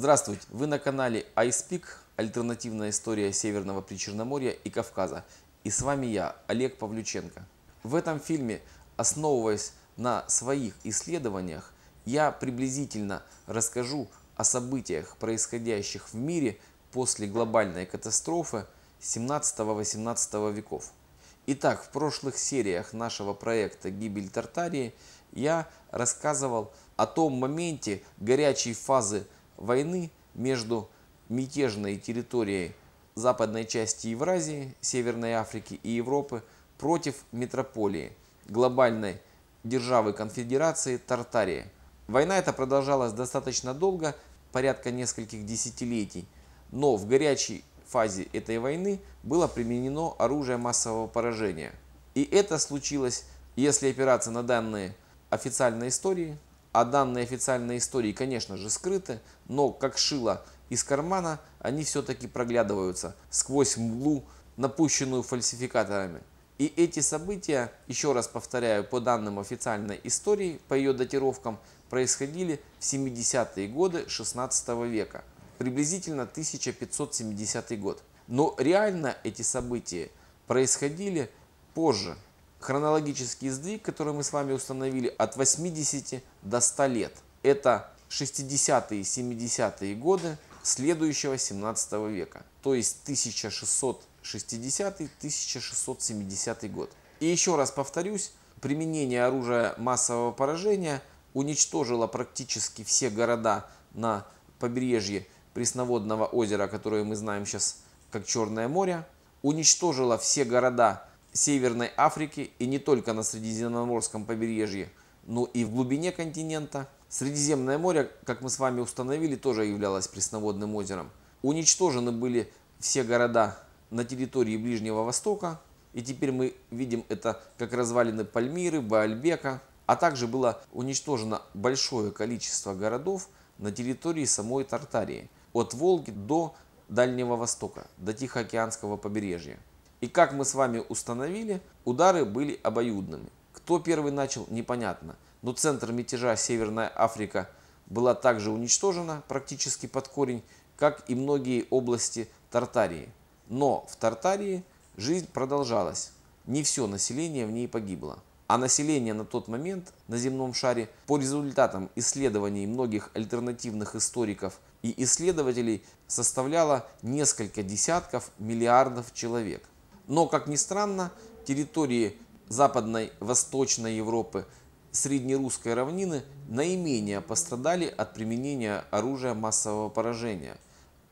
Здравствуйте! Вы на канале iSpeak, альтернативная история Северного Причерноморья и Кавказа. И с вами я, Олег Павлюченко. В этом фильме, основываясь на своих исследованиях, я приблизительно расскажу о событиях, происходящих в мире после глобальной катастрофы 17-18 веков. Итак, в прошлых сериях нашего проекта «Гибель Тартарии» я рассказывал о том моменте горячей фазы войны между мятежной территорией западной части Евразии, Северной Африки и Европы против метрополии, глобальной державы конфедерации Тартария. Война эта продолжалась достаточно долго, порядка нескольких десятилетий, но в горячей фазе этой войны было применено оружие массового поражения. И это случилось, если опираться на данные официальной истории, а данные официальной истории, конечно же, скрыты, но как шило из кармана, они все-таки проглядываются сквозь мглу, напущенную фальсификаторами. И эти события, еще раз повторяю, по данным официальной истории, по ее датировкам, происходили в 70-е годы 16 века, приблизительно 1570 год. Но реально эти события происходили позже, хронологический сдвиг, который мы с вами установили, от 80 до 100 лет. Это 60-е и 70-е годы следующего 17 века, то есть 1660-1670 год. И еще раз повторюсь, применение оружия массового поражения уничтожило практически все города на побережье пресноводного озера, которое мы знаем сейчас как Черное море, уничтожило все города Северной Африки и не только на Средиземноморском побережье, но и в глубине континента. Средиземное море, как мы с вами установили, тоже являлось пресноводным озером. Уничтожены были все города на территории Ближнего Востока, и теперь мы видим это как развалины Пальмиры, Баальбека, а также было уничтожено большое количество городов на территории самой Тартарии, от Волги до Дальнего Востока, до Тихоокеанского побережья. И как мы с вами установили, удары были обоюдными. Кто первый начал, непонятно. Но центр мятежа Северная Африка была также уничтожена практически под корень, как и многие области Тартарии. Но в Тартарии жизнь продолжалась. Не все население в ней погибло. А население на тот момент на земном шаре по результатам исследований многих альтернативных историков и исследователей составляло несколько десятков миллиардов человек. Но, как ни странно, территории Западной, Восточной Европы, Среднерусской равнины наименее пострадали от применения оружия массового поражения.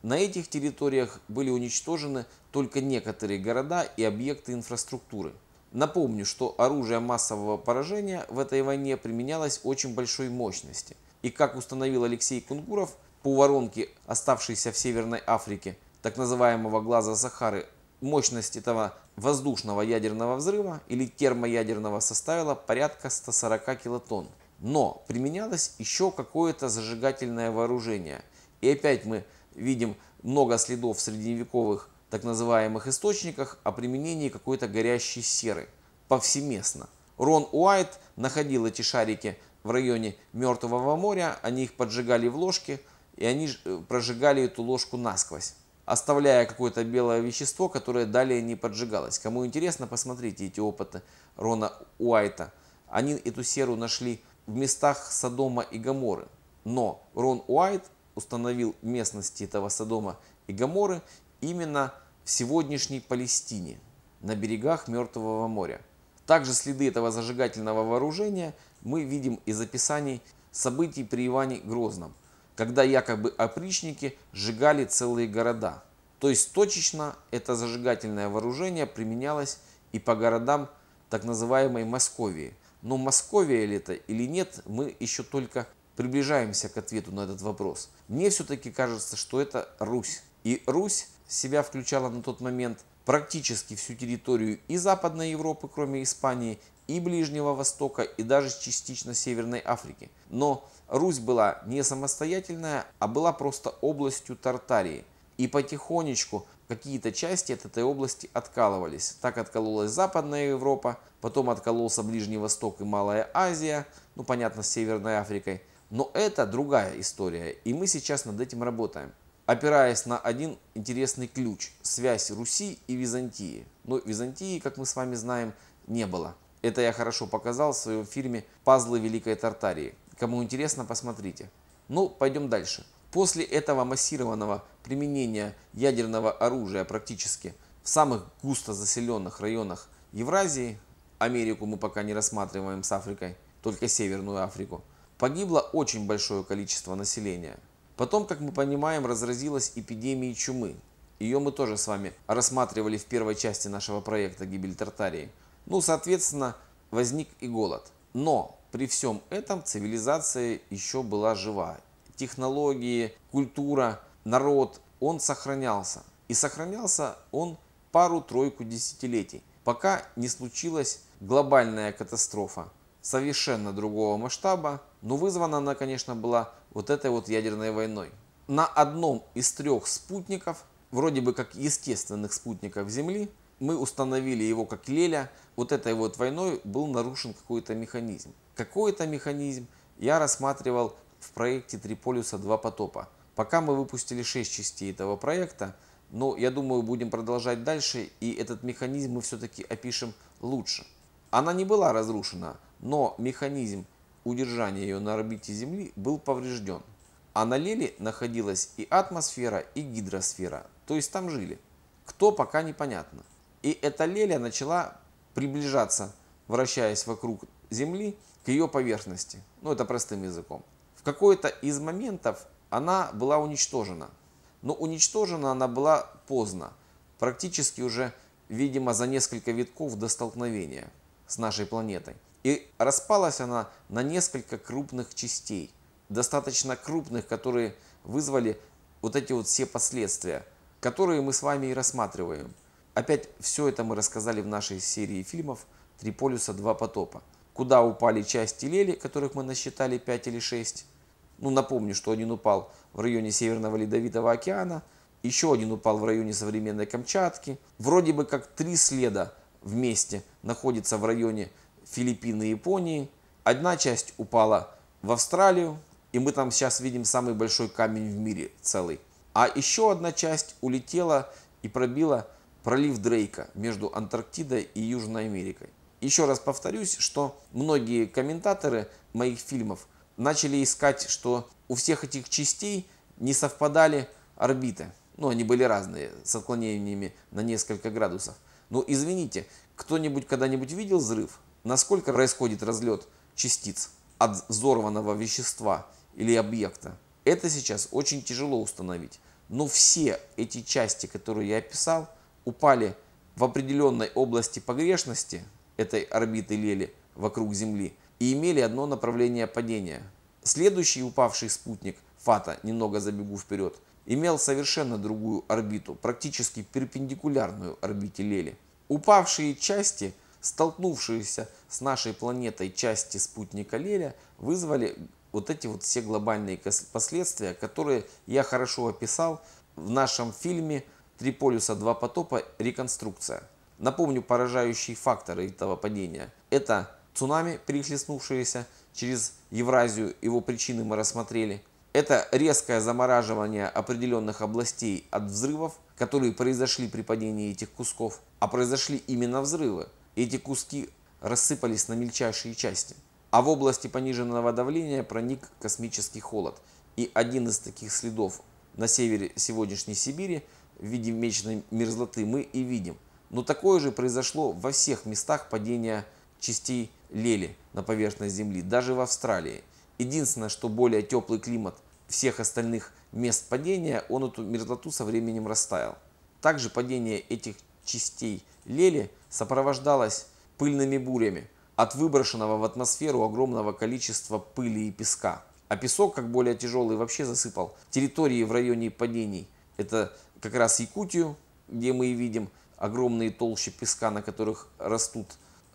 На этих территориях были уничтожены только некоторые города и объекты инфраструктуры. Напомню, что оружие массового поражения в этой войне применялось очень большой мощности. И как установил Алексей Кунгуров, по воронке, оставшейся в Северной Африке, так называемого глаза Сахары мощность этого воздушного ядерного взрыва или термоядерного составила порядка 140 килотонн. Но применялось еще какое-то зажигательное вооружение. И опять мы видим много следов в средневековых так называемых источниках о применении какой-то горящей серы повсеместно. Рон Уайт находил эти шарики в районе Мертвого моря, они их поджигали в ложке, и они э, прожигали эту ложку насквозь оставляя какое-то белое вещество, которое далее не поджигалось. Кому интересно, посмотрите эти опыты Рона Уайта. Они эту серу нашли в местах Содома и Гаморы. Но Рон Уайт установил местности этого Содома и Гаморы именно в сегодняшней Палестине, на берегах Мертвого моря. Также следы этого зажигательного вооружения мы видим из описаний событий при Иване Грозном – когда якобы опричники сжигали целые города. То есть точечно это зажигательное вооружение применялось и по городам так называемой Московии. Но Московия ли это или нет, мы еще только приближаемся к ответу на этот вопрос. Мне все-таки кажется, что это Русь. И Русь себя включала на тот момент практически всю территорию и Западной Европы, кроме Испании, и Ближнего Востока, и даже частично Северной Африки. Но Русь была не самостоятельная, а была просто областью Тартарии. И потихонечку какие-то части от этой области откалывались. Так откололась Западная Европа, потом откололся Ближний Восток и Малая Азия, ну понятно, с Северной Африкой. Но это другая история, и мы сейчас над этим работаем, опираясь на один интересный ключ – связь Руси и Византии. Но Византии, как мы с вами знаем, не было. Это я хорошо показал в своем фильме «Пазлы Великой Тартарии», Кому интересно, посмотрите. Ну, пойдем дальше. После этого массированного применения ядерного оружия практически в самых густо заселенных районах Евразии, Америку мы пока не рассматриваем с Африкой, только Северную Африку, погибло очень большое количество населения. Потом, как мы понимаем, разразилась эпидемия чумы. Ее мы тоже с вами рассматривали в первой части нашего проекта «Гибель Тартарии». Ну, соответственно, возник и голод. Но при всем этом цивилизация еще была жива. Технологии, культура, народ, он сохранялся. И сохранялся он пару-тройку десятилетий, пока не случилась глобальная катастрофа совершенно другого масштаба, но вызвана она, конечно, была вот этой вот ядерной войной. На одном из трех спутников, вроде бы как естественных спутников Земли, мы установили его как Леля, вот этой вот войной был нарушен какой-то механизм. Какой-то механизм я рассматривал в проекте «Три полюса, два потопа». Пока мы выпустили 6 частей этого проекта, но я думаю, будем продолжать дальше, и этот механизм мы все-таки опишем лучше. Она не была разрушена, но механизм удержания ее на орбите Земли был поврежден. А на Леле находилась и атмосфера, и гидросфера, то есть там жили. Кто, пока непонятно. И эта Леля начала приближаться, вращаясь вокруг Земли, к ее поверхности. Ну, это простым языком. В какой-то из моментов она была уничтожена. Но уничтожена она была поздно, практически уже, видимо, за несколько витков до столкновения с нашей планетой. И распалась она на несколько крупных частей, достаточно крупных, которые вызвали вот эти вот все последствия, которые мы с вами и рассматриваем. Опять все это мы рассказали в нашей серии фильмов «Три полюса, два потопа» куда упали части лели, которых мы насчитали 5 или 6. Ну, напомню, что один упал в районе Северного Ледовитого океана, еще один упал в районе современной Камчатки. Вроде бы как три следа вместе находятся в районе Филиппины и Японии. Одна часть упала в Австралию, и мы там сейчас видим самый большой камень в мире целый. А еще одна часть улетела и пробила пролив Дрейка между Антарктидой и Южной Америкой. Еще раз повторюсь, что многие комментаторы моих фильмов начали искать, что у всех этих частей не совпадали орбиты. Ну, они были разные, с отклонениями на несколько градусов. Но ну, извините, кто-нибудь когда-нибудь видел взрыв? Насколько происходит разлет частиц от взорванного вещества или объекта? Это сейчас очень тяжело установить. Но все эти части, которые я описал, упали в определенной области погрешности, этой орбиты Лели вокруг Земли и имели одно направление падения. Следующий упавший спутник, Фата, немного забегу вперед, имел совершенно другую орбиту, практически перпендикулярную орбите Лели. Упавшие части, столкнувшиеся с нашей планетой части спутника Леля, вызвали вот эти вот все глобальные последствия, которые я хорошо описал в нашем фильме «Три полюса, два потопа. Реконструкция». Напомню поражающие факторы этого падения. Это цунами, перехлестнувшееся через Евразию, его причины мы рассмотрели. Это резкое замораживание определенных областей от взрывов, которые произошли при падении этих кусков, а произошли именно взрывы. Эти куски рассыпались на мельчайшие части. А в области пониженного давления проник космический холод. И один из таких следов на севере сегодняшней Сибири в виде мечной мерзлоты мы и видим – но такое же произошло во всех местах падения частей лели на поверхность Земли, даже в Австралии. Единственное, что более теплый климат всех остальных мест падения, он эту мерзлоту со временем растаял. Также падение этих частей лели сопровождалось пыльными бурями от выброшенного в атмосферу огромного количества пыли и песка. А песок, как более тяжелый, вообще засыпал территории в районе падений. Это как раз Якутию, где мы и видим огромные толщи песка, на которых растут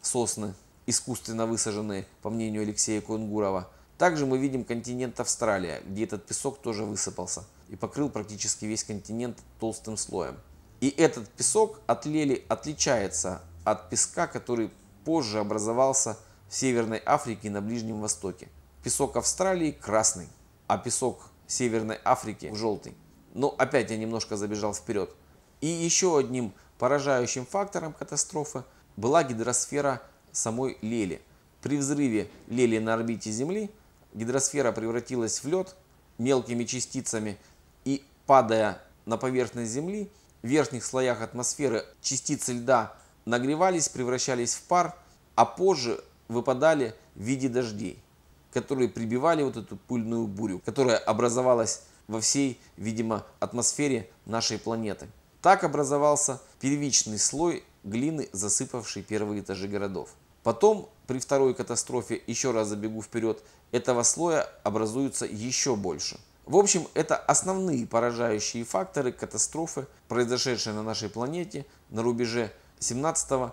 сосны, искусственно высаженные, по мнению Алексея Кунгурова. Также мы видим континент Австралия, где этот песок тоже высыпался и покрыл практически весь континент толстым слоем. И этот песок от лели отличается от песка, который позже образовался в Северной Африке и на Ближнем Востоке. Песок Австралии красный, а песок Северной Африки желтый. Но опять я немножко забежал вперед. И еще одним Поражающим фактором катастрофы была гидросфера самой Лели. При взрыве Лели на орбите Земли гидросфера превратилась в лед мелкими частицами и, падая на поверхность Земли, в верхних слоях атмосферы частицы льда нагревались, превращались в пар, а позже выпадали в виде дождей, которые прибивали вот эту пыльную бурю, которая образовалась во всей, видимо, атмосфере нашей планеты. Так образовался первичный слой глины, засыпавший первые этажи городов. Потом, при второй катастрофе, еще раз забегу вперед, этого слоя образуется еще больше. В общем, это основные поражающие факторы катастрофы, произошедшие на нашей планете на рубеже 17-18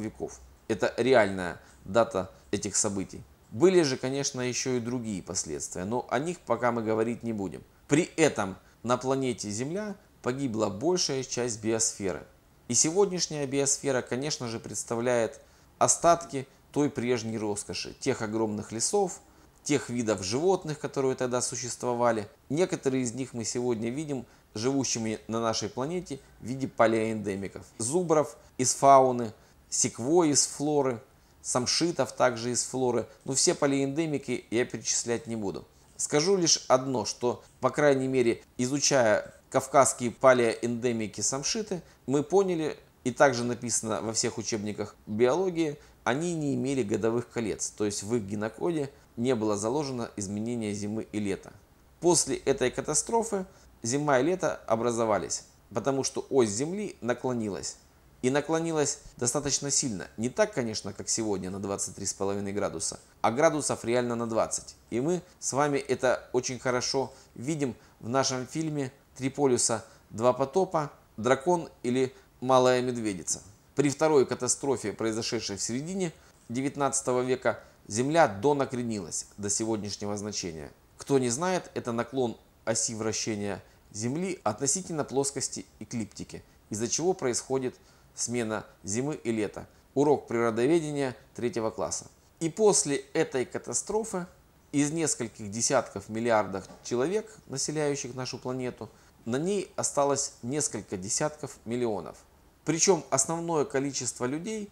веков. Это реальная дата этих событий. Были же, конечно, еще и другие последствия, но о них пока мы говорить не будем. При этом на планете Земля погибла большая часть биосферы. И сегодняшняя биосфера, конечно же, представляет остатки той прежней роскоши, тех огромных лесов, тех видов животных, которые тогда существовали. Некоторые из них мы сегодня видим живущими на нашей планете в виде палеоэндемиков. Зубров из фауны, секвой из флоры, самшитов также из флоры. Но все палеоэндемики я перечислять не буду. Скажу лишь одно, что, по крайней мере, изучая кавказские палеоэндемики самшиты, мы поняли, и также написано во всех учебниках биологии, они не имели годовых колец, то есть в их генокоде не было заложено изменение зимы и лета. После этой катастрофы зима и лето образовались, потому что ось Земли наклонилась. И наклонилась достаточно сильно. Не так, конечно, как сегодня на 23,5 градуса, а градусов реально на 20. И мы с вами это очень хорошо видим в нашем фильме Три полюса, два потопа, дракон или малая медведица. При второй катастрофе, произошедшей в середине 19 века, Земля донакренилась до сегодняшнего значения. Кто не знает, это наклон оси вращения Земли относительно плоскости эклиптики, из-за чего происходит смена зимы и лета. Урок природоведения третьего класса. И после этой катастрофы из нескольких десятков миллиардов человек, населяющих нашу планету, на ней осталось несколько десятков миллионов. Причем основное количество людей,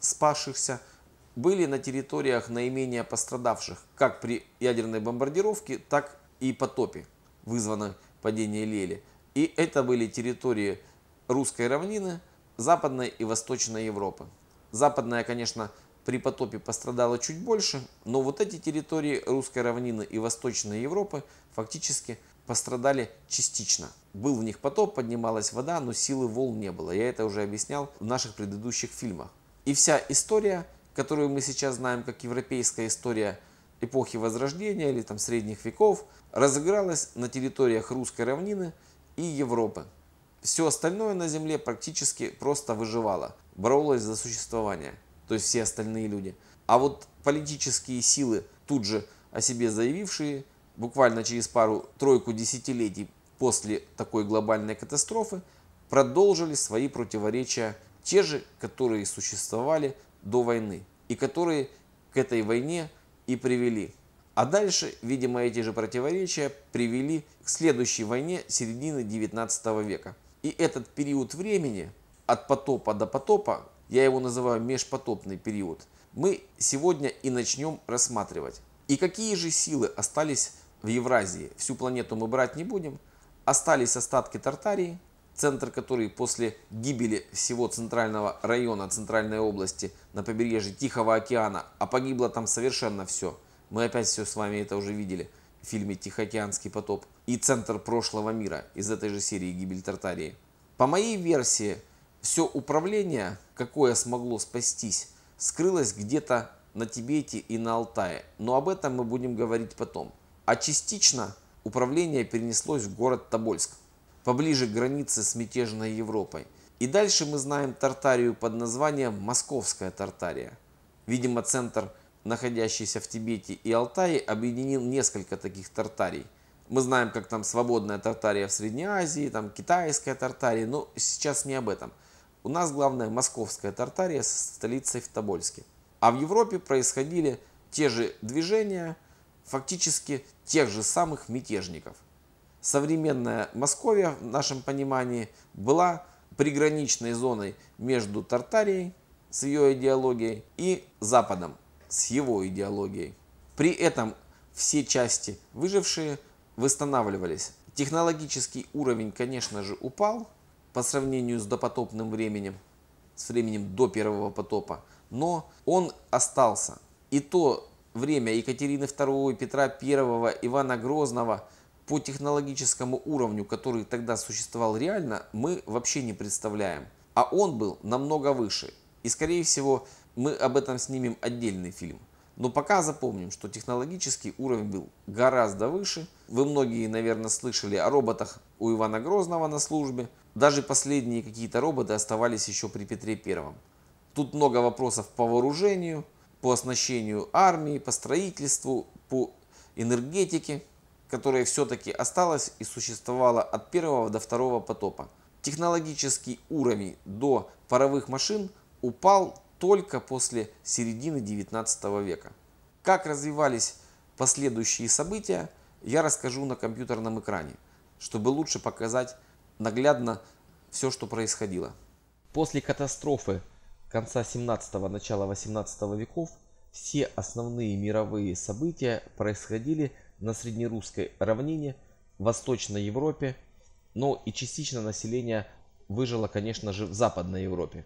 спасшихся, были на территориях наименее пострадавших, как при ядерной бомбардировке, так и потопе, вызванной падением Лели. И это были территории русской равнины, Западной и Восточной Европы. Западная, конечно, при потопе пострадало чуть больше, но вот эти территории русской равнины и Восточной Европы фактически пострадали частично. Был в них потоп, поднималась вода, но силы волн не было. Я это уже объяснял в наших предыдущих фильмах. И вся история, которую мы сейчас знаем как европейская история эпохи Возрождения или там средних веков, разыгралась на территориях русской равнины и Европы. Все остальное на Земле практически просто выживало, боролось за существование – то есть все остальные люди. А вот политические силы, тут же о себе заявившие, буквально через пару-тройку десятилетий после такой глобальной катастрофы, продолжили свои противоречия, те же, которые существовали до войны и которые к этой войне и привели. А дальше, видимо, эти же противоречия привели к следующей войне середины 19 века. И этот период времени от потопа до потопа, я его называю межпотопный период, мы сегодня и начнем рассматривать. И какие же силы остались в Евразии? Всю планету мы брать не будем. Остались остатки Тартарии, центр которой после гибели всего центрального района Центральной области на побережье Тихого океана, а погибло там совершенно все. Мы опять все с вами это уже видели в фильме «Тихоокеанский потоп» и центр прошлого мира из этой же серии «Гибель Тартарии». По моей версии, все управление, какое смогло спастись, скрылось где-то на Тибете и на Алтае. Но об этом мы будем говорить потом. А частично управление перенеслось в город Тобольск, поближе к границе с мятежной Европой. И дальше мы знаем Тартарию под названием Московская Тартария. Видимо, центр, находящийся в Тибете и Алтае, объединил несколько таких Тартарий. Мы знаем, как там свободная Тартария в Средней Азии, там китайская Тартария, но сейчас не об этом – у нас главная московская Тартария с столицей в Тобольске. А в Европе происходили те же движения, фактически тех же самых мятежников. Современная Московия, в нашем понимании, была приграничной зоной между Тартарией с ее идеологией и Западом с его идеологией. При этом все части выжившие восстанавливались. Технологический уровень, конечно же, упал, по сравнению с допотопным временем, с временем до первого потопа, но он остался. И то время Екатерины II, Петра I, Ивана Грозного по технологическому уровню, который тогда существовал реально, мы вообще не представляем. А он был намного выше. И скорее всего мы об этом снимем отдельный фильм. Но пока запомним, что технологический уровень был гораздо выше. Вы многие, наверное, слышали о роботах у Ивана Грозного на службе. Даже последние какие-то роботы оставались еще при Петре Первом. Тут много вопросов по вооружению, по оснащению армии, по строительству, по энергетике, которая все-таки осталась и существовала от первого до второго потопа. Технологический уровень до паровых машин упал только после середины 19 века. Как развивались последующие события, я расскажу на компьютерном экране, чтобы лучше показать наглядно все, что происходило. После катастрофы конца 17-го, начала 18 веков все основные мировые события происходили на среднерусской равнине, в Восточной Европе, но и частично население выжило, конечно же, в Западной Европе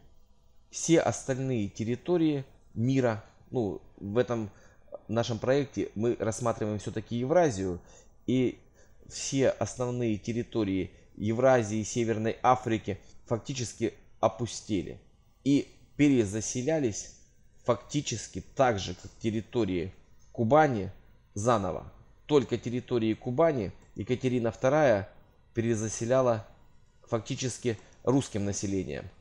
все остальные территории мира, ну, в этом нашем проекте мы рассматриваем все-таки Евразию, и все основные территории Евразии, и Северной Африки фактически опустили и перезаселялись фактически так же, как территории Кубани заново. Только территории Кубани Екатерина II перезаселяла фактически русским населением –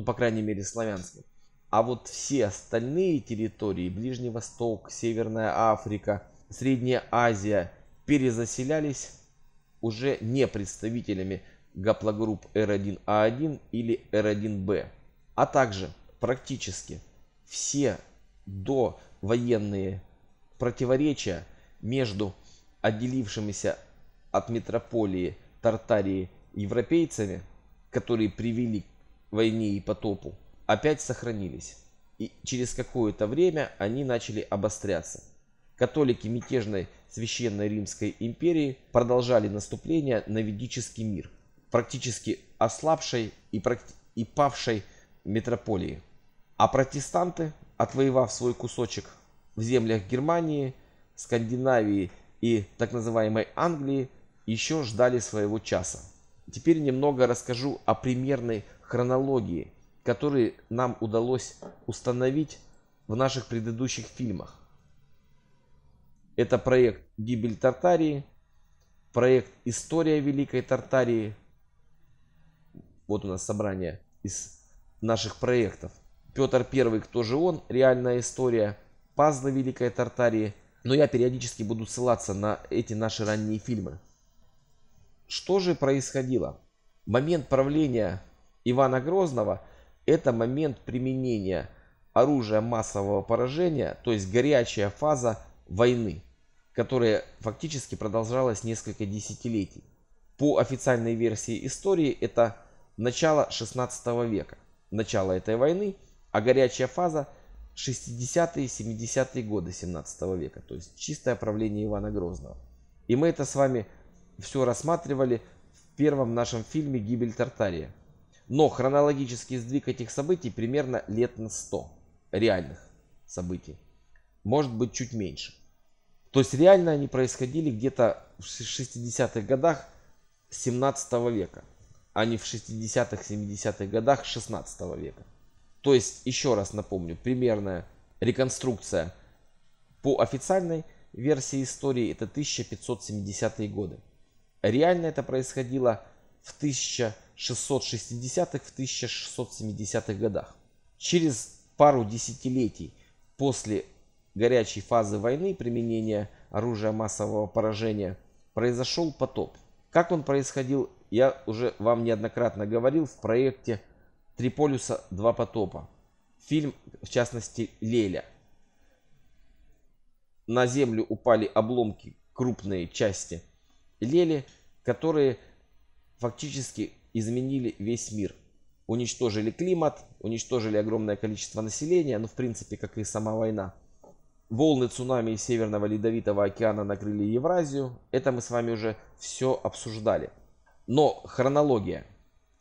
ну, по крайней мере, славянским, А вот все остальные территории, Ближний Восток, Северная Африка, Средняя Азия, перезаселялись уже не представителями гаплогрупп R1A1 а или R1B, а также практически все довоенные противоречия между отделившимися от метрополии Тартарии европейцами, которые привели войне и потопу, опять сохранились. И через какое-то время они начали обостряться. Католики мятежной Священной Римской империи продолжали наступление на ведический мир, практически ослабшей и, практи и павшей метрополии. А протестанты, отвоевав свой кусочек в землях Германии, Скандинавии и так называемой Англии, еще ждали своего часа. Теперь немного расскажу о примерной хронологии, которые нам удалось установить в наших предыдущих фильмах. Это проект «Гибель Тартарии», проект «История Великой Тартарии». Вот у нас собрание из наших проектов. Петр Первый, кто же он, реальная история, пазлы Великой Тартарии. Но я периодически буду ссылаться на эти наши ранние фильмы. Что же происходило? момент правления Ивана Грозного, это момент применения оружия массового поражения, то есть горячая фаза войны, которая фактически продолжалась несколько десятилетий. По официальной версии истории это начало 16 века, начало этой войны, а горячая фаза 60-е, 70-е годы 17 века, то есть чистое правление Ивана Грозного. И мы это с вами все рассматривали в первом нашем фильме «Гибель Тартария», но хронологический сдвиг этих событий примерно лет на 100 реальных событий. Может быть чуть меньше. То есть реально они происходили где-то в 60-х годах 17 века, а не в 60-х, 70-х годах 16 века. То есть, еще раз напомню, примерная реконструкция по официальной версии истории это 1570-е годы. Реально это происходило в 1000 660-х в 1670-х годах. Через пару десятилетий после горячей фазы войны применения оружия массового поражения произошел потоп. Как он происходил, я уже вам неоднократно говорил в проекте «Три полюса, два потопа». Фильм, в частности, «Леля». На землю упали обломки крупные части Лели, которые фактически изменили весь мир. Уничтожили климат, уничтожили огромное количество населения, ну в принципе, как и сама война. Волны цунами из Северного Ледовитого океана накрыли Евразию. Это мы с вами уже все обсуждали. Но хронология.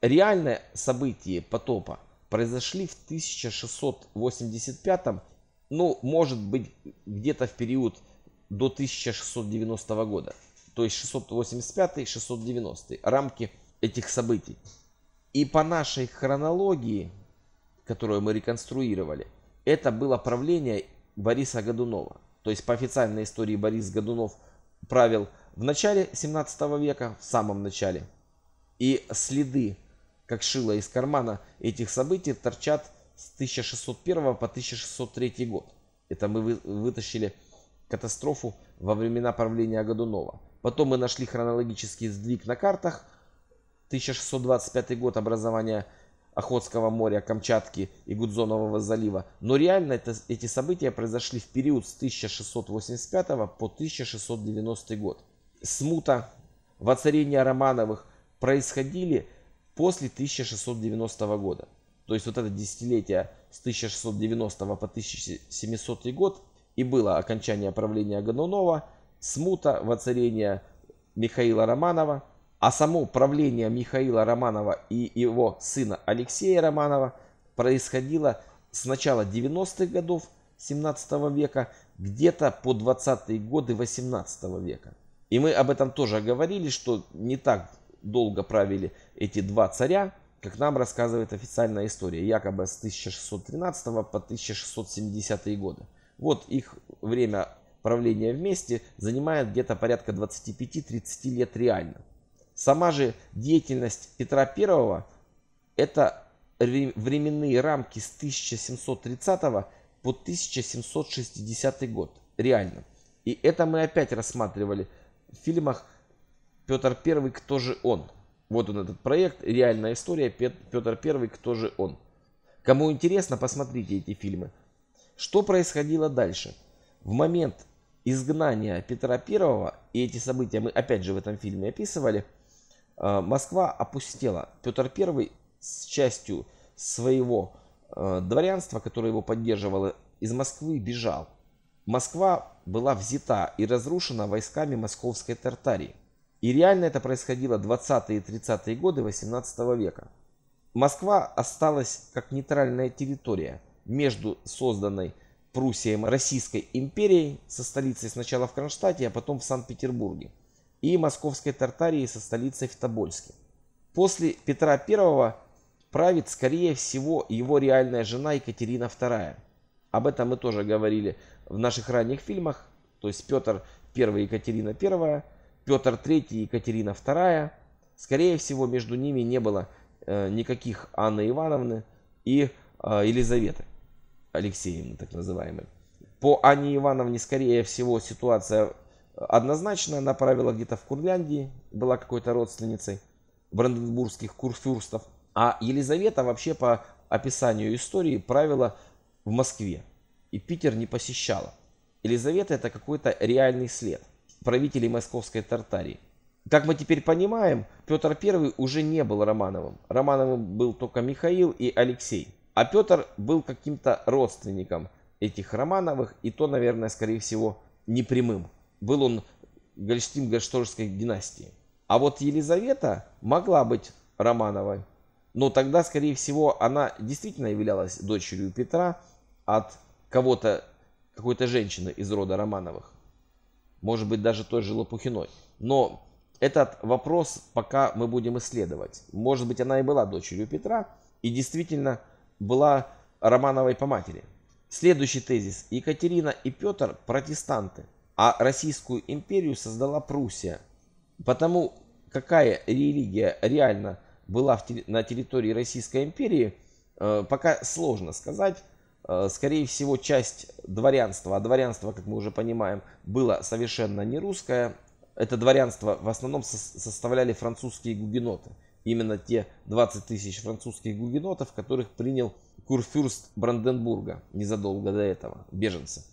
Реальное событие потопа произошли в 1685, ну, может быть, где-то в период до 1690 года. То есть 685-690 рамки этих событий. И по нашей хронологии, которую мы реконструировали, это было правление Бориса Годунова. То есть по официальной истории Борис Годунов правил в начале 17 века, в самом начале. И следы, как шило из кармана, этих событий торчат с 1601 по 1603 год. Это мы вытащили катастрофу во времена правления Годунова. Потом мы нашли хронологический сдвиг на картах – 1625 год образования Охотского моря, Камчатки и Гудзонового залива. Но реально это, эти события произошли в период с 1685 по 1690 год. Смута, воцарение Романовых происходили после 1690 года. То есть вот это десятилетие с 1690 по 1700 год и было окончание правления Ганунова, смута, воцарение Михаила Романова – а само правление Михаила Романова и его сына Алексея Романова происходило с начала 90-х годов 17 века где-то по 20-е годы 18 века. И мы об этом тоже говорили, что не так долго правили эти два царя, как нам рассказывает официальная история, якобы с 1613 по 1670 годы. Вот их время правления вместе занимает где-то порядка 25-30 лет реально. Сама же деятельность Петра I – это временные рамки с 1730 по 1760 год. Реально. И это мы опять рассматривали в фильмах «Петр I. Кто же он?». Вот он этот проект, реальная история «Петр I. Кто же он?». Кому интересно, посмотрите эти фильмы. Что происходило дальше? В момент изгнания Петра I, и эти события мы опять же в этом фильме описывали – Э, Москва опустела. Петр I с частью своего э, дворянства, которое его поддерживало, из Москвы бежал. Москва была взята и разрушена войсками московской Тартарии. И реально это происходило 20-е и 30-е годы 18 века. Москва осталась как нейтральная территория между созданной Пруссией Российской империей со столицей сначала в Кронштадте, а потом в Санкт-Петербурге и Московской Тартарии со столицей в Тобольске. После Петра I правит, скорее всего, его реальная жена Екатерина II. Об этом мы тоже говорили в наших ранних фильмах, то есть Петр I, Екатерина I, Петр III, Екатерина II. Скорее всего, между ними не было э, никаких Анны Ивановны и э, Елизаветы Алексеевны, так называемой. По Анне Ивановне, скорее всего, ситуация Однозначно она правила где-то в Курляндии, была какой-то родственницей бранденбургских курфюрстов. А Елизавета вообще по описанию истории правила в Москве. И Питер не посещала. Елизавета это какой-то реальный след правителей московской Тартарии. Как мы теперь понимаем, Петр I уже не был Романовым. Романовым был только Михаил и Алексей. А Петр был каким-то родственником этих Романовых, и то, наверное, скорее всего, непрямым был он Гольштин-Гольшторской династии. А вот Елизавета могла быть Романовой, но тогда, скорее всего, она действительно являлась дочерью Петра от кого-то, какой-то женщины из рода Романовых. Может быть, даже той же Лопухиной. Но этот вопрос пока мы будем исследовать. Может быть, она и была дочерью Петра, и действительно была Романовой по матери. Следующий тезис. Екатерина и Петр – протестанты а Российскую империю создала Пруссия. Потому какая религия реально была в, на территории Российской империи, э, пока сложно сказать. Э, скорее всего, часть дворянства, а дворянство, как мы уже понимаем, было совершенно не русское. Это дворянство в основном составляли французские гугеноты. Именно те 20 тысяч французских гугенотов, которых принял курфюрст Бранденбурга незадолго до этого, беженцы.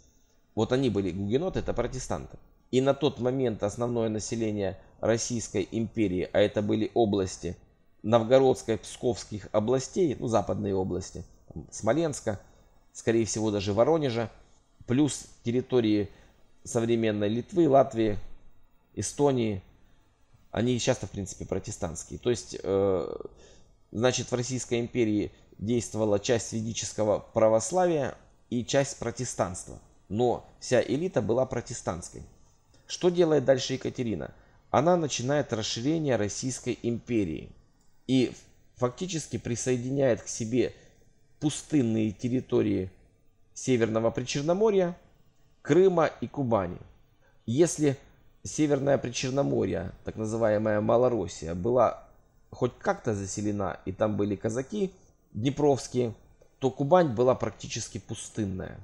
Вот они были гугеноты, это протестанты. И на тот момент основное население Российской империи, а это были области Новгородской, Псковских областей, ну, западные области, Смоленска, скорее всего, даже Воронежа, плюс территории современной Литвы, Латвии, Эстонии, они часто, в принципе, протестантские. То есть, э, значит, в Российской империи действовала часть ведического православия и часть протестанства. Но вся элита была протестантской. Что делает дальше Екатерина? Она начинает расширение Российской империи и фактически присоединяет к себе пустынные территории Северного Причерноморья, Крыма и Кубани. Если Северное Причерноморье, так называемая Малороссия, была хоть как-то заселена и там были казаки днепровские, то Кубань была практически пустынная.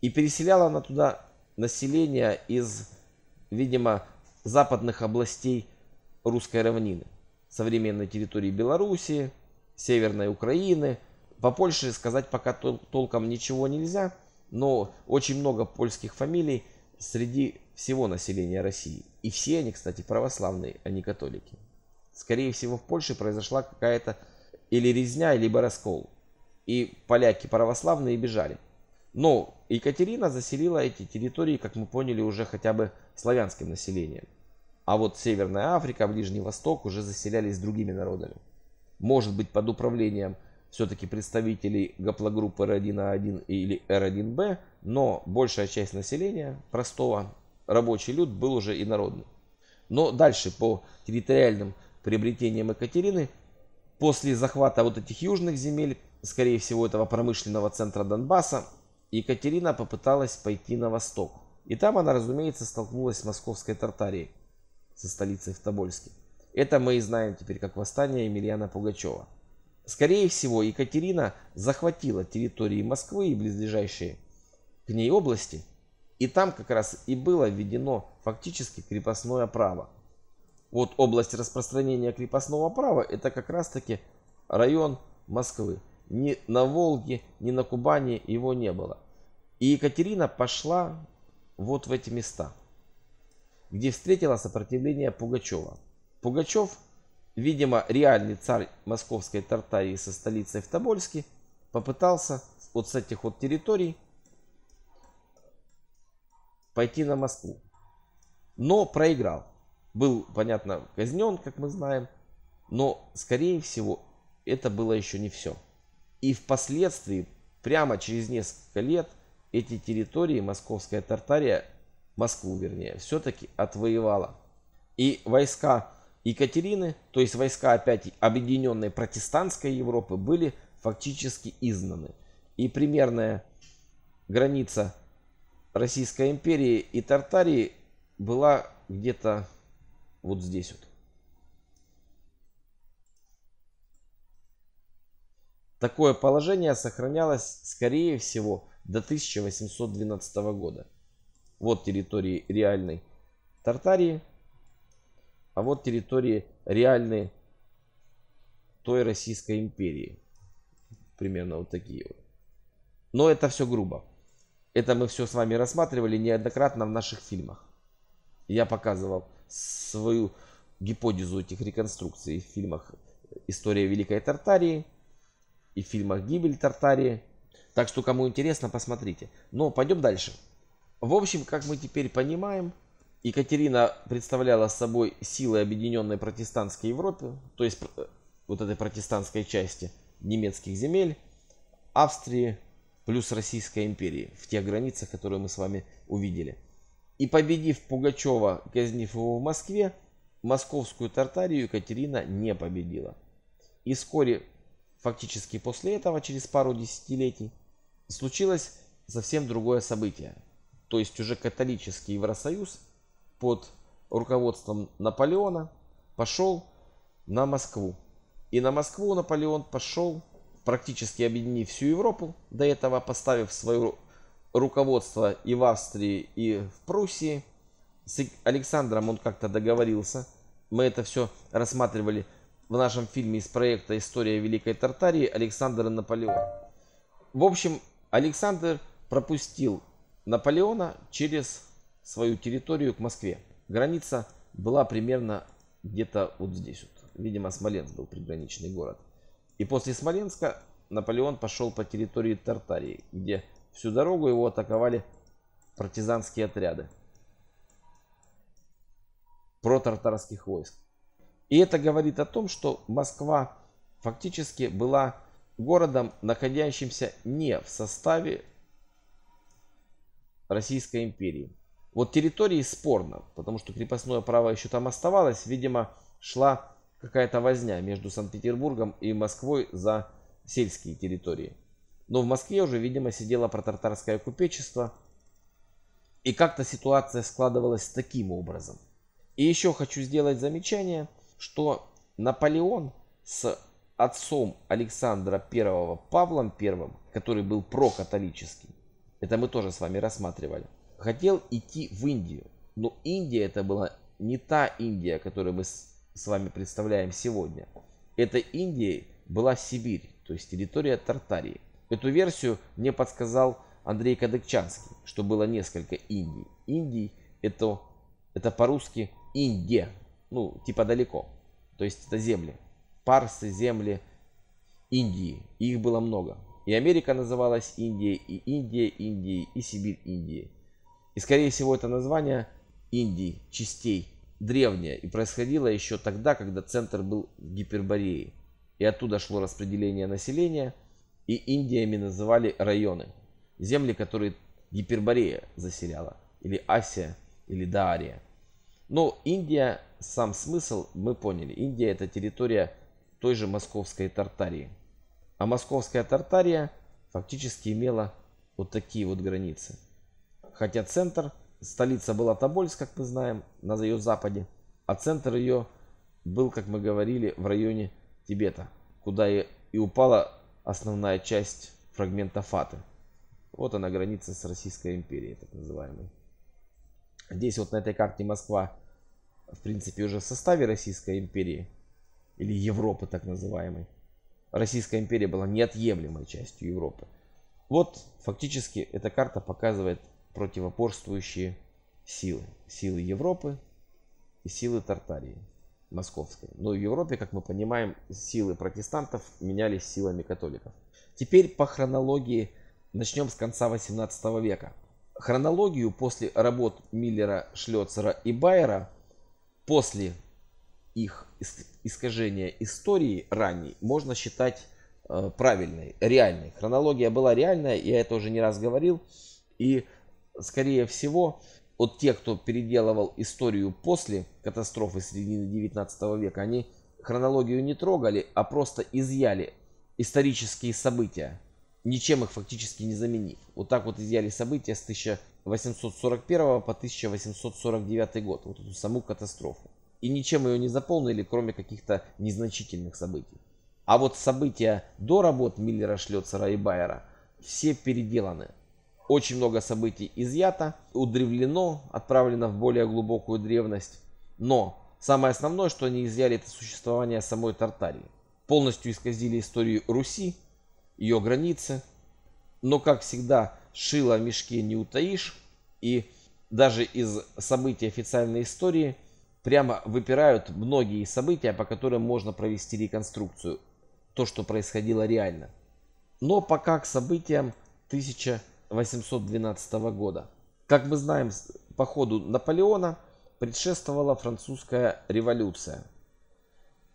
И переселяла она туда население из, видимо, западных областей русской равнины, современной территории Белоруссии, Северной Украины. По Польше сказать пока толком ничего нельзя, но очень много польских фамилий среди всего населения России. И все они, кстати, православные, а не католики. Скорее всего, в Польше произошла какая-то или резня, либо раскол. И поляки православные бежали. Но Екатерина заселила эти территории, как мы поняли, уже хотя бы славянским населением. А вот Северная Африка, Ближний Восток уже заселялись другими народами. Может быть, под управлением все-таки представителей гаплогруппы R1A1 или R1B, но большая часть населения простого рабочий люд был уже инородным. Но дальше по территориальным приобретениям Екатерины, после захвата вот этих южных земель, скорее всего этого промышленного центра Донбасса, Екатерина попыталась пойти на восток. И там она, разумеется, столкнулась с московской Тартарией, со столицей в Тобольске. Это мы и знаем теперь как восстание Емельяна Пугачева. Скорее всего, Екатерина захватила территории Москвы и близлежащие к ней области, и там как раз и было введено фактически крепостное право. Вот область распространения крепостного права – это как раз-таки район Москвы ни на Волге, ни на Кубани его не было. И Екатерина пошла вот в эти места, где встретила сопротивление Пугачева. Пугачев, видимо, реальный царь московской Тартарии со столицей в Тобольске, попытался вот с этих вот территорий пойти на Москву. Но проиграл. Был, понятно, казнен, как мы знаем, но, скорее всего, это было еще не все. И впоследствии, прямо через несколько лет, эти территории московская Тартария, Москву вернее, все-таки отвоевала. И войска Екатерины, то есть войска опять объединенной протестантской Европы, были фактически изгнаны. И примерная граница Российской империи и Тартарии была где-то вот здесь вот. Такое положение сохранялось, скорее всего, до 1812 года. Вот территории реальной Тартарии, а вот территории реальной той Российской империи. Примерно вот такие вот. Но это все грубо. Это мы все с вами рассматривали неоднократно в наших фильмах. Я показывал свою гипотезу этих реконструкций в фильмах «История Великой Тартарии», и в фильмах «Гибель Тартарии». Так что, кому интересно, посмотрите. Но пойдем дальше. В общем, как мы теперь понимаем, Екатерина представляла собой силы объединенной протестантской Европы, то есть э, вот этой протестантской части немецких земель, Австрии плюс Российской империи в тех границах, которые мы с вами увидели. И победив Пугачева, казнив его в Москве, московскую Тартарию Екатерина не победила. И вскоре Фактически после этого, через пару десятилетий, случилось совсем другое событие. То есть уже католический Евросоюз под руководством Наполеона пошел на Москву. И на Москву Наполеон пошел, практически объединив всю Европу, до этого поставив свое руководство и в Австрии, и в Пруссии. С Александром он как-то договорился. Мы это все рассматривали в нашем фильме из проекта «История Великой Тартарии» Александр и Наполеон. В общем, Александр пропустил Наполеона через свою территорию к Москве. Граница была примерно где-то вот здесь. Вот. Видимо, Смоленск был приграничный город. И после Смоленска Наполеон пошел по территории Тартарии, где всю дорогу его атаковали партизанские отряды протартарских войск. И это говорит о том, что Москва фактически была городом, находящимся не в составе Российской империи. Вот территории спорно, потому что крепостное право еще там оставалось. Видимо, шла какая-то возня между Санкт-Петербургом и Москвой за сельские территории. Но в Москве уже, видимо, сидело протартарское купечество. И как-то ситуация складывалась таким образом. И еще хочу сделать замечание – что Наполеон с отцом Александра I Павлом I, который был прокатолическим, это мы тоже с вами рассматривали, хотел идти в Индию. Но Индия это была не та Индия, которую мы с вами представляем сегодня. Эта Индия была Сибирь, то есть территория Тартарии. Эту версию мне подсказал Андрей Кадыкчанский, что было несколько Индий. Индий это, это по-русски Индия, ну, типа далеко. То есть это земли. Парсы, земли Индии. И их было много. И Америка называлась Индией, и Индия Индией, и Сибирь Индией. И скорее всего это название Индии, частей, древнее. И происходило еще тогда, когда центр был в Гипербореи. И оттуда шло распределение населения, и Индиями называли районы. Земли, которые Гиперборея заселяла, или Асия, или Дария. Но Индия, сам смысл мы поняли. Индия это территория той же московской Тартарии. А московская Тартария фактически имела вот такие вот границы. Хотя центр, столица была Тобольск, как мы знаем, на ее западе, а центр ее был, как мы говорили, в районе Тибета, куда и, и упала основная часть фрагмента Фаты. Вот она граница с Российской империей, так называемой. Здесь вот на этой карте Москва, в принципе, уже в составе Российской империи, или Европы так называемой. Российская империя была неотъемлемой частью Европы. Вот, фактически, эта карта показывает противопорствующие силы. Силы Европы и силы Тартарии московской. Но ну, в Европе, как мы понимаем, силы протестантов менялись силами католиков. Теперь по хронологии начнем с конца 18 века хронологию после работ Миллера, Шлёцера и Байера, после их искажения истории ранней, можно считать э, правильной, реальной. Хронология была реальная, я это уже не раз говорил. И, скорее всего, от тех, кто переделывал историю после катастрофы середины 19 века, они хронологию не трогали, а просто изъяли исторические события ничем их фактически не заменив. Вот так вот изъяли события с 1841 по 1849 год, вот эту саму катастрофу. И ничем ее не заполнили, кроме каких-то незначительных событий. А вот события до работ Миллера, Шлёцера и Байера все переделаны. Очень много событий изъято, удревлено, отправлено в более глубокую древность. Но самое основное, что они изъяли, это существование самой Тартарии. Полностью исказили историю Руси, ее границы. Но, как всегда, шила в мешке не утаишь. И даже из событий официальной истории прямо выпирают многие события, по которым можно провести реконструкцию. То, что происходило реально. Но пока к событиям 1812 года. Как мы знаем, по ходу Наполеона предшествовала французская революция.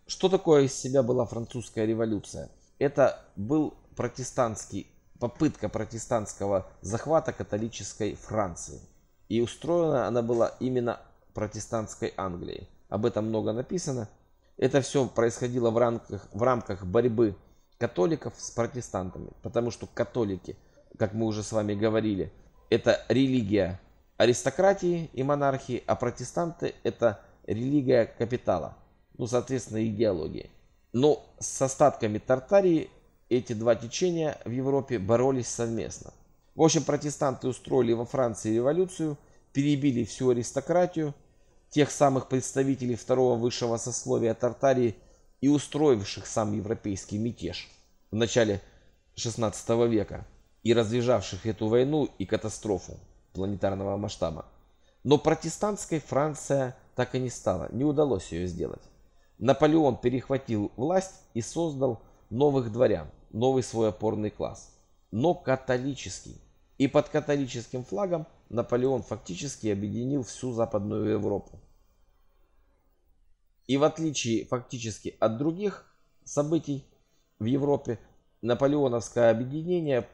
Что такое из себя была французская революция? Это был протестантский, попытка протестантского захвата католической Франции. И устроена она была именно протестантской Англией. Об этом много написано. Это все происходило в рамках, в рамках борьбы католиков с протестантами. Потому что католики, как мы уже с вами говорили, это религия аристократии и монархии, а протестанты это религия капитала, ну, соответственно, идеологии. Но с остатками Тартарии эти два течения в Европе боролись совместно. В общем, протестанты устроили во Франции революцию, перебили всю аристократию, тех самых представителей второго высшего сословия Тартарии и устроивших сам европейский мятеж в начале XVI века и развязавших эту войну и катастрофу планетарного масштаба. Но протестантской Франция так и не стала, не удалось ее сделать. Наполеон перехватил власть и создал новых дворян, новый свой опорный класс, но католический. И под католическим флагом Наполеон фактически объединил всю Западную Европу. И в отличие фактически от других событий в Европе, наполеоновское объединение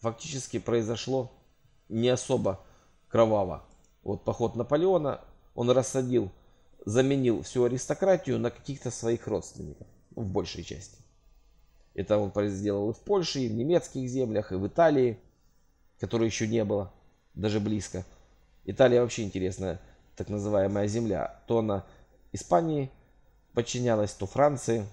фактически произошло не особо кроваво. Вот поход Наполеона, он рассадил, заменил всю аристократию на каких-то своих родственников, в большей части. Это он сделал и в Польше, и в немецких землях, и в Италии, которой еще не было, даже близко. Италия вообще интересная, так называемая земля. То она Испании подчинялась, то Франции.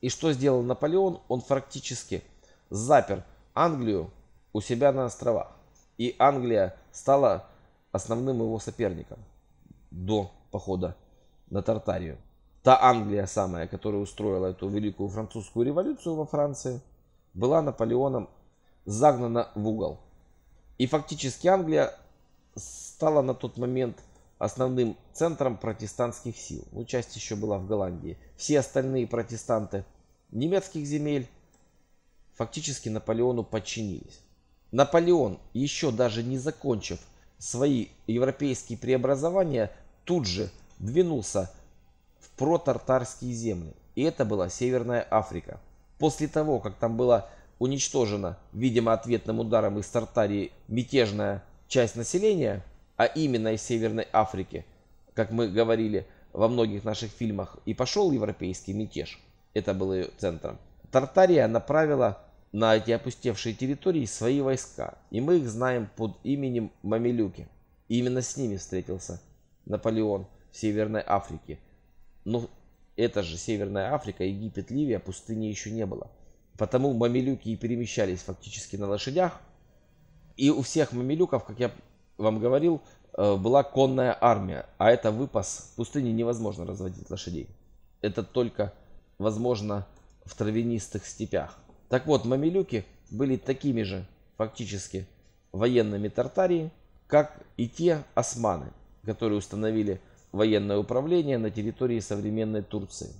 И что сделал Наполеон? Он фактически запер Англию у себя на островах. И Англия стала основным его соперником до похода на Тартарию та Англия самая, которая устроила эту великую французскую революцию во Франции, была Наполеоном загнана в угол. И фактически Англия стала на тот момент основным центром протестантских сил. Ну, часть еще была в Голландии. Все остальные протестанты немецких земель фактически Наполеону подчинились. Наполеон, еще даже не закончив свои европейские преобразования, тут же двинулся в протартарские земли. И это была Северная Африка. После того, как там была уничтожена, видимо, ответным ударом из Тартарии мятежная часть населения, а именно из Северной Африки, как мы говорили во многих наших фильмах, и пошел европейский мятеж. Это было ее центром. Тартария направила на эти опустевшие территории свои войска, и мы их знаем под именем Мамилюки. И именно с ними встретился Наполеон в Северной Африке – но ну, это же Северная Африка, Египет, Ливия, пустыни еще не было. Потому мамилюки и перемещались фактически на лошадях. И у всех мамилюков, как я вам говорил, э, была конная армия, а это выпас. В пустыне невозможно разводить лошадей. Это только возможно в травянистых степях. Так вот, мамилюки были такими же фактически военными Тартарии, как и те османы, которые установили военное управление на территории современной Турции,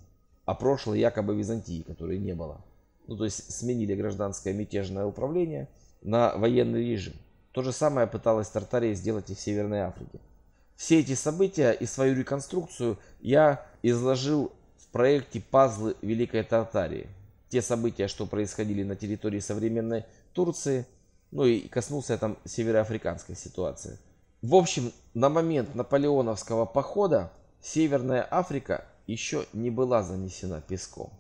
а прошлой якобы Византии, которой не было. Ну, то есть сменили гражданское мятежное управление на военный режим. То же самое пыталась Тартария сделать и в Северной Африке. Все эти события и свою реконструкцию я изложил в проекте «Пазлы Великой Тартарии». Те события, что происходили на территории современной Турции, ну и коснулся я там североафриканской ситуации – в общем, на момент наполеоновского похода Северная Африка еще не была занесена песком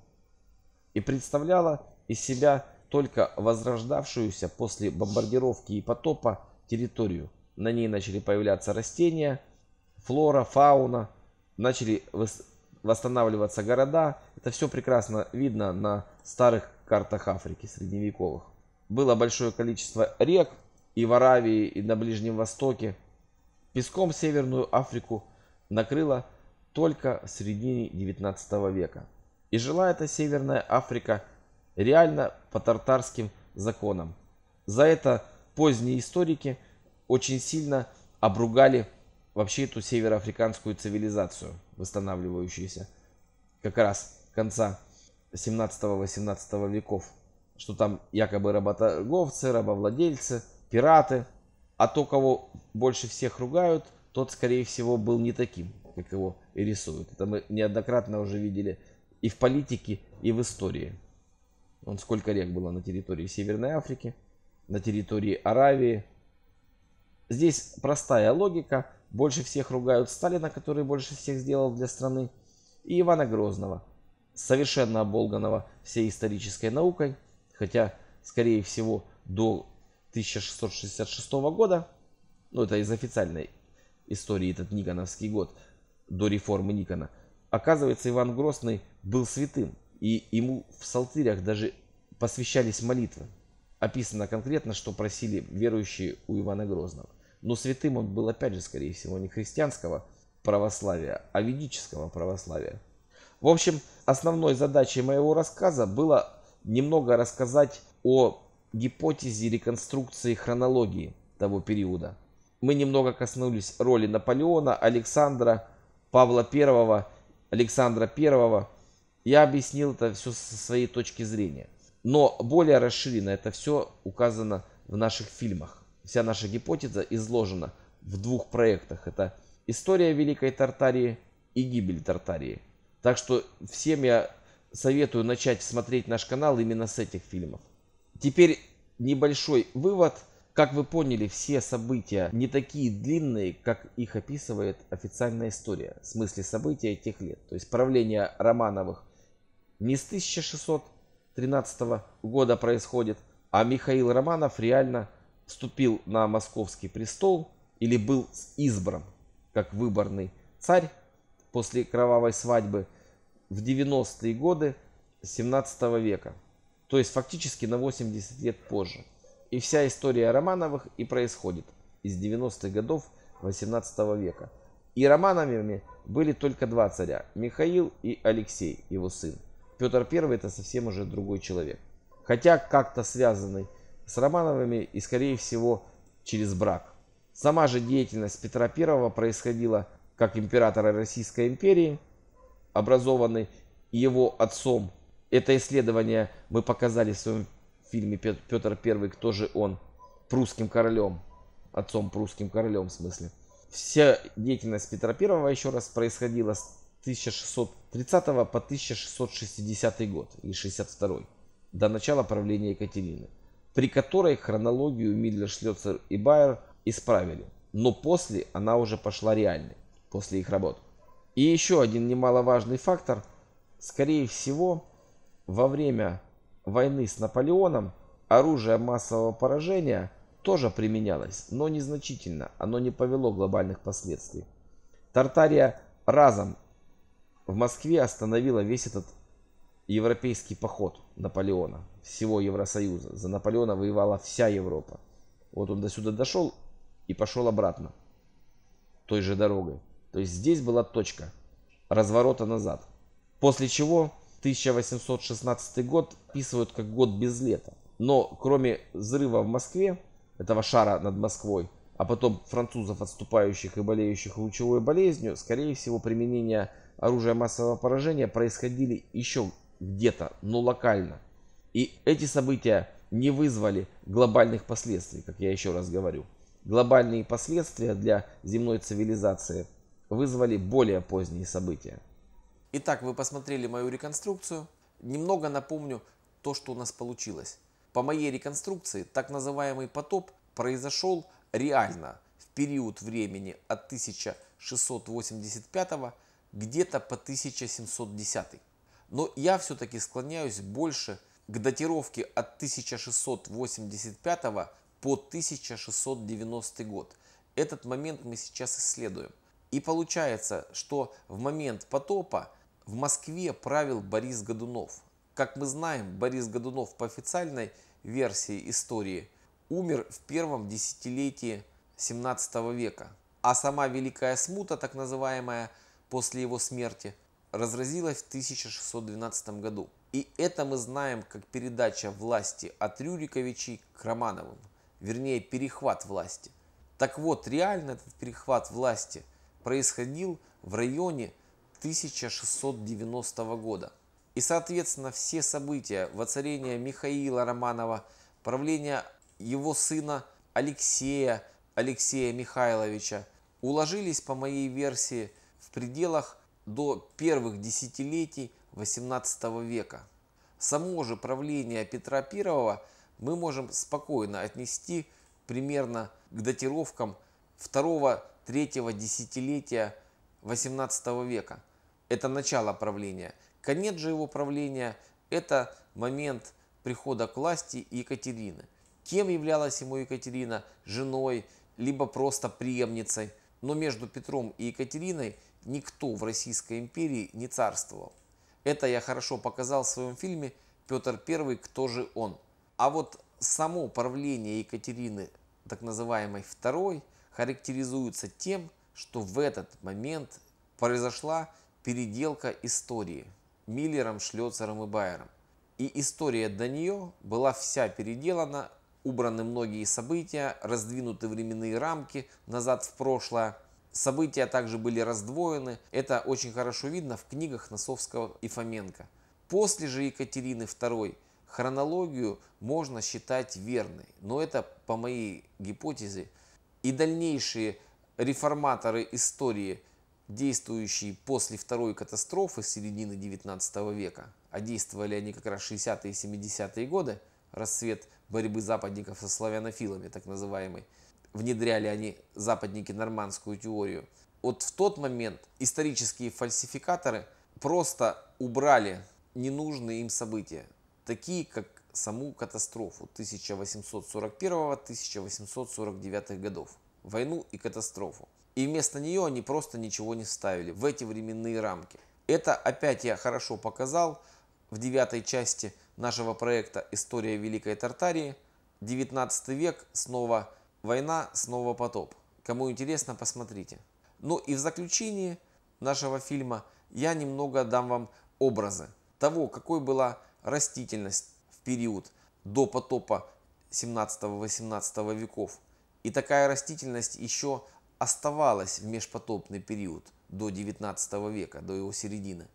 и представляла из себя только возрождавшуюся после бомбардировки и потопа территорию. На ней начали появляться растения, флора, фауна, начали восстанавливаться города. Это все прекрасно видно на старых картах Африки средневековых. Было большое количество рек и в Аравии, и на Ближнем Востоке – Песком Северную Африку накрыла только в середине 19 века. И жила эта Северная Африка реально по тартарским законам. За это поздние историки очень сильно обругали вообще эту североафриканскую цивилизацию, восстанавливающуюся как раз конца 17-18 веков, что там якобы работорговцы, рабовладельцы, пираты – а то, кого больше всех ругают, тот, скорее всего, был не таким, как его и рисуют. Это мы неоднократно уже видели и в политике, и в истории. Вон сколько рек было на территории Северной Африки, на территории Аравии. Здесь простая логика. Больше всех ругают Сталина, который больше всех сделал для страны, и Ивана Грозного, совершенно оболганного всей исторической наукой, хотя, скорее всего, до 1666 года, ну это из официальной истории этот Никоновский год, до реформы Никона, оказывается, Иван Грозный был святым, и ему в псалтырях даже посвящались молитвы. Описано конкретно, что просили верующие у Ивана Грозного. Но святым он был, опять же, скорее всего, не христианского православия, а ведического православия. В общем, основной задачей моего рассказа было немного рассказать о гипотезе реконструкции хронологии того периода. Мы немного коснулись роли Наполеона, Александра, Павла I, Александра I. Я объяснил это все со своей точки зрения. Но более расширено это все указано в наших фильмах. Вся наша гипотеза изложена в двух проектах. Это «История Великой Тартарии» и «Гибель Тартарии». Так что всем я советую начать смотреть наш канал именно с этих фильмов. Теперь небольшой вывод. Как вы поняли, все события не такие длинные, как их описывает официальная история, в смысле события тех лет. То есть правление Романовых не с 1613 года происходит, а Михаил Романов реально вступил на московский престол или был избран как выборный царь после кровавой свадьбы в 90-е годы 17 века. То есть фактически на 80 лет позже. И вся история Романовых и происходит из 90-х годов 18 века. И Романовыми были только два царя – Михаил и Алексей, его сын. Петр I – это совсем уже другой человек. Хотя как-то связанный с Романовыми и, скорее всего, через брак. Сама же деятельность Петра I происходила как императора Российской империи, образованный его отцом это исследование мы показали в своем фильме «Петр I. Кто же он?» прусским королем, отцом прусским королем в смысле. Вся деятельность Петра I еще раз происходила с 1630 по 1660 год или 62 до начала правления Екатерины, при которой хронологию Миллер, Шлёцер и Байер исправили, но после она уже пошла реальной, после их работ. И еще один немаловажный фактор, скорее всего, во время войны с Наполеоном оружие массового поражения тоже применялось, но незначительно, оно не повело глобальных последствий. Тартария разом в Москве остановила весь этот европейский поход Наполеона, всего Евросоюза. За Наполеона воевала вся Европа. Вот он до сюда дошел и пошел обратно той же дорогой. То есть здесь была точка разворота назад. После чего 1816 год описывают как год без лета. Но кроме взрыва в Москве, этого шара над Москвой, а потом французов, отступающих и болеющих лучевой болезнью, скорее всего, применение оружия массового поражения происходили еще где-то, но локально. И эти события не вызвали глобальных последствий, как я еще раз говорю. Глобальные последствия для земной цивилизации вызвали более поздние события. Итак, вы посмотрели мою реконструкцию. Немного напомню то, что у нас получилось. По моей реконструкции так называемый потоп произошел реально в период времени от 1685 где-то по 1710. Но я все-таки склоняюсь больше к датировке от 1685 по 1690 год. Этот момент мы сейчас исследуем. И получается, что в момент потопа в Москве правил Борис Годунов. Как мы знаем, Борис Годунов по официальной версии истории умер в первом десятилетии 17 века, а сама Великая Смута, так называемая, после его смерти, разразилась в 1612 году. И это мы знаем как передача власти от Рюриковичей к Романовым, вернее перехват власти. Так вот, реально этот перехват власти происходил в районе 1690 года. И, соответственно, все события воцарения Михаила Романова, правления его сына Алексея, Алексея Михайловича, уложились, по моей версии, в пределах до первых десятилетий XVIII века. Само же правление Петра I мы можем спокойно отнести примерно к датировкам 2-3 десятилетия XVIII века – это начало правления. Конец же его правления – это момент прихода к власти Екатерины. Кем являлась ему Екатерина? Женой, либо просто преемницей. Но между Петром и Екатериной никто в Российской империи не царствовал. Это я хорошо показал в своем фильме «Петр I. Кто же он?». А вот само правление Екатерины, так называемой второй, характеризуется тем, что в этот момент произошла переделка истории Миллером, Шлёцером и Байером. И история до нее была вся переделана, убраны многие события, раздвинуты временные рамки назад в прошлое. События также были раздвоены. Это очень хорошо видно в книгах Носовского и Фоменко. После же Екатерины II хронологию можно считать верной, но это по моей гипотезе. И дальнейшие реформаторы истории – действующие после второй катастрофы середины 19 века, а действовали они как раз 60-е и 70-е годы, расцвет борьбы западников со славянофилами, так называемый, внедряли они, западники, нормандскую теорию. Вот в тот момент исторические фальсификаторы просто убрали ненужные им события, такие как саму катастрофу 1841-1849 годов, войну и катастрофу. И вместо нее они просто ничего не ставили в эти временные рамки. Это опять я хорошо показал в девятой части нашего проекта «История Великой Тартарии». 19 век, снова война, снова потоп. Кому интересно, посмотрите. Ну и в заключении нашего фильма я немного дам вам образы того, какой была растительность в период до потопа 17-18 веков. И такая растительность еще оставалось в межпотопный период до 19 века, до его середины.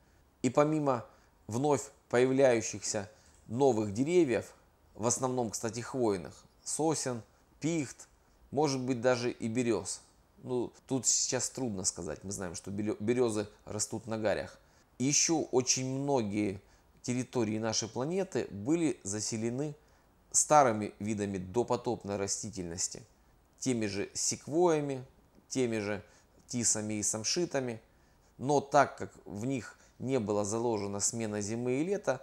И помимо вновь появляющихся новых деревьев, в основном, кстати, хвойных, сосен, пихт, может быть даже и берез. Ну, тут сейчас трудно сказать, мы знаем, что березы растут на гарях. еще очень многие территории нашей планеты были заселены старыми видами допотопной растительности, теми же секвоями, теми же тисами и самшитами, но так как в них не была заложена смена зимы и лета,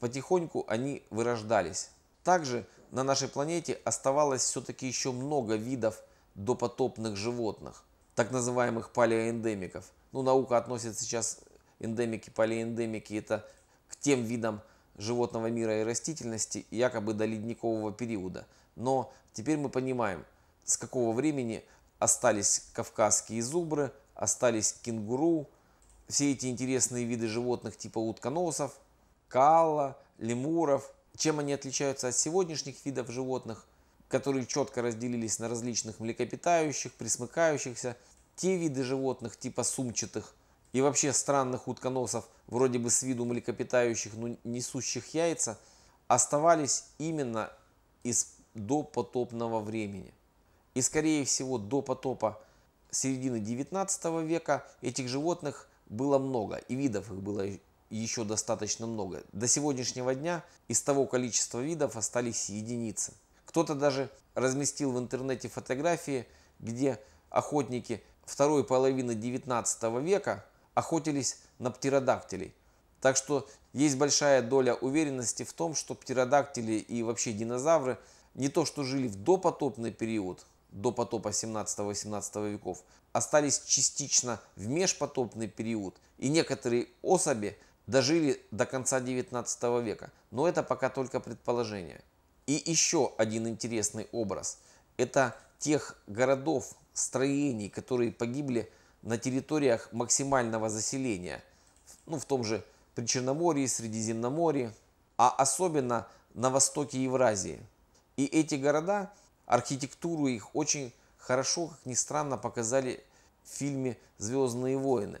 потихоньку они вырождались. Также на нашей планете оставалось все-таки еще много видов допотопных животных, так называемых палеоэндемиков. Ну, наука относит сейчас эндемики, палеоэндемики, это к тем видам животного мира и растительности, якобы до ледникового периода. Но теперь мы понимаем, с какого времени остались кавказские зубры, остались кенгуру, все эти интересные виды животных типа утконосов, каала, лемуров. Чем они отличаются от сегодняшних видов животных, которые четко разделились на различных млекопитающих, присмыкающихся, те виды животных типа сумчатых и вообще странных утконосов, вроде бы с виду млекопитающих, но несущих яйца, оставались именно из допотопного времени. И скорее всего до потопа середины 19 века этих животных было много и видов их было еще достаточно много. До сегодняшнего дня из того количества видов остались единицы. Кто-то даже разместил в интернете фотографии, где охотники второй половины 19 века охотились на птеродактилей. Так что есть большая доля уверенности в том, что птеродактили и вообще динозавры не то что жили в допотопный период, до потопа 17-18 веков остались частично в межпотопный период, и некоторые особи дожили до конца 19 века, но это пока только предположение. И еще один интересный образ – это тех городов, строений, которые погибли на территориях максимального заселения, ну, в том же Причерноморье, Средиземноморье, а особенно на востоке Евразии. И эти города – Архитектуру их очень хорошо, как ни странно, показали в фильме «Звездные войны».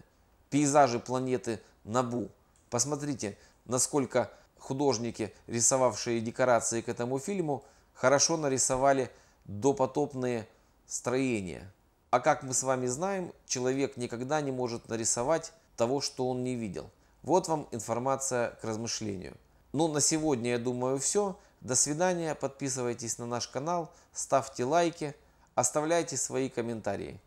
Пейзажи планеты Набу. Посмотрите, насколько художники, рисовавшие декорации к этому фильму, хорошо нарисовали допотопные строения. А как мы с вами знаем, человек никогда не может нарисовать того, что он не видел. Вот вам информация к размышлению. Ну, на сегодня, я думаю, все. До свидания, подписывайтесь на наш канал, ставьте лайки, оставляйте свои комментарии.